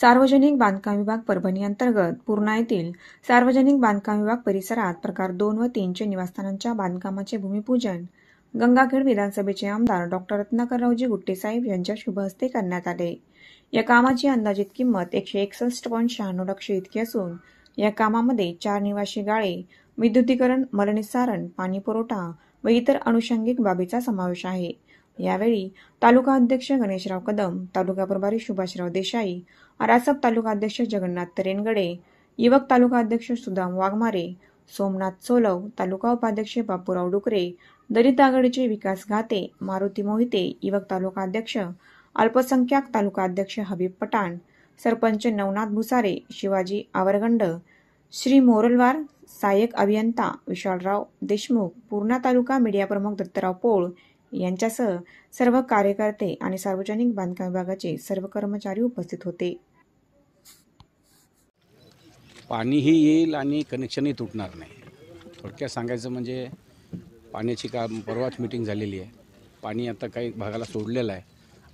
सार्वजनिक बांधकाम विभाग परभणी अंतर्गत पूर्णा येथील सार्वजनिक बांधकाम विभाग परिसरात प्रकार दोन व तीनचे निवासस्थानांच्या बांधकामाचे भूमिपूजन गंगाखेड विधानसभेचे आमदार डॉक्टर रत्नाकररावजी गुट्टेसाहेब यांच्या हस्ते करण्यात आले या कामाची अंदाजित किंमत एकशे एकसष्ट पॉईंट शहाण्णव लक्ष इतकी असून या कामामध्ये चार निवासी गाळे विद्युतीकरण मलनिस्सारण पाणीपुरवठा व इतर अनुषंगिक बाबीचा समावेश आहे यावेळी तालुका अध्यक्ष गणेशराव कदम तालुका प्रभारी सुभाषराव देसाई अरासप तालुका अध्यक्ष जगन्नाथ तरेनगडे युवक तालुका अध्यक्ष सुदाम वाघमारे सोमनाथ सोलव तालुका उपाध्यक्ष बापूराव डुकरे दलित आघाडीचे विकास घाते मारुती मोहिते युवक तालुका अध्यक्ष अल्पसंख्याक तालुका अध्यक्ष हबीब पठाण सरपंच नवनाथ भुसारे शिवाजी आवरगंड श्री मोरलवार सहाय्यक अभियंता विशालराव देशमुख पूर्णा तालुका मीडिया प्रमुख दत्तराव पोळ यांच्यासह सर्व कार्यकर्ते आणि सार्वजनिक बांधकाम विभागाचे सर्व कर्मचारी उपस्थित होते पाणीही येईल आणि कनेक्शनही तुटणार नाही थोडक्यात सांगायचं म्हणजे पाण्याची का परवाच मीटिंग झालेली आहे पाणी आता काही भागाला सोडलेलं आहे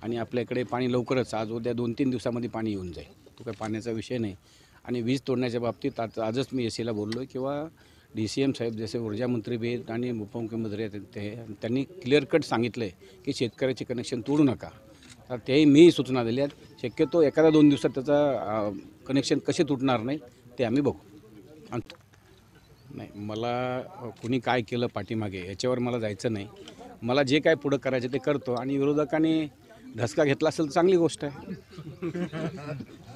आणि आपल्याकडे पाणी लवकरच आज उद्या दोन तीन दिवसामध्ये पाणी येऊन जाईल तो काही पाण्याचा विषय नाही आणि वीज तोडण्याच्या बाबतीत आज आजच मी एसीला बोललो किंवा डी सी एम साहेब जसे ऊर्जा मंत्री बी आहेत आणि उपमुख्यमंत्री आहेत ते त्यांनी क्लिअर कट सांगितलं आहे की शेतकऱ्याचे कनेक्शन तोडू नका तर तेही मी सूचना दिल्या आहेत शक्यतो एखाद्या दोन दिवसात त्याचा कनेक्शन कसे तुटणार नाही ते आम्ही बघू नाही मला कुणी काय केलं पाठीमागे याच्यावर मला जायचं नाही मला जे काय पुढं करायचं ते करतो आणि विरोधकाने धसका घेतला असेल तर चांगली गोष्ट आहे